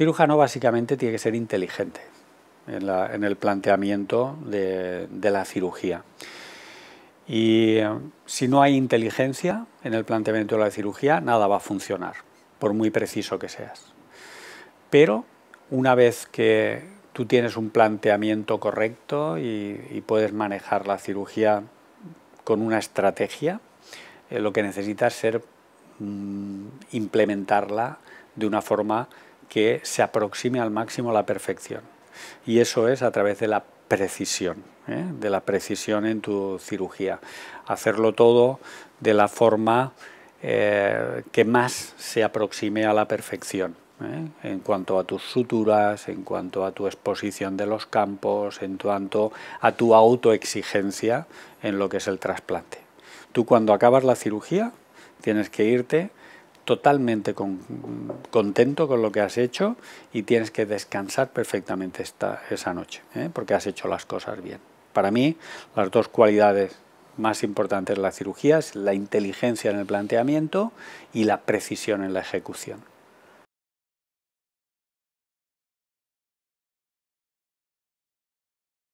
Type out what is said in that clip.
cirujano básicamente tiene que ser inteligente en, el planteamiento de, la cirugía. Y eh, si no hay inteligencia en el planteamiento de la cirugía, nada va a funcionar, por muy preciso que seas. Pero una vez que tú tienes un planteamiento correcto y, puedes manejar la cirugía con una estrategia, eh, lo que necesitas es ser, mm, implementarla de una forma que se aproxime al máximo la perfección. Y eso es a través de la precisión, ¿eh? de la precisión en tu cirugía. Hacerlo todo de la forma eh, que más se aproxime a la perfección. ¿eh? en cuanto a tus suturas, en cuanto a tu exposición de los campos, en cuanto a tu autoexigencia en lo que es el trasplante. Tú cuando acabas la cirugía tienes que irte totalmente contento con lo que has hecho y tienes que descansar perfectamente esta, esa noche, ¿eh? porque has hecho las cosas bien. Para mí, las dos cualidades más importantes de la cirugía es la inteligencia en el planteamiento y la precisión en la ejecución.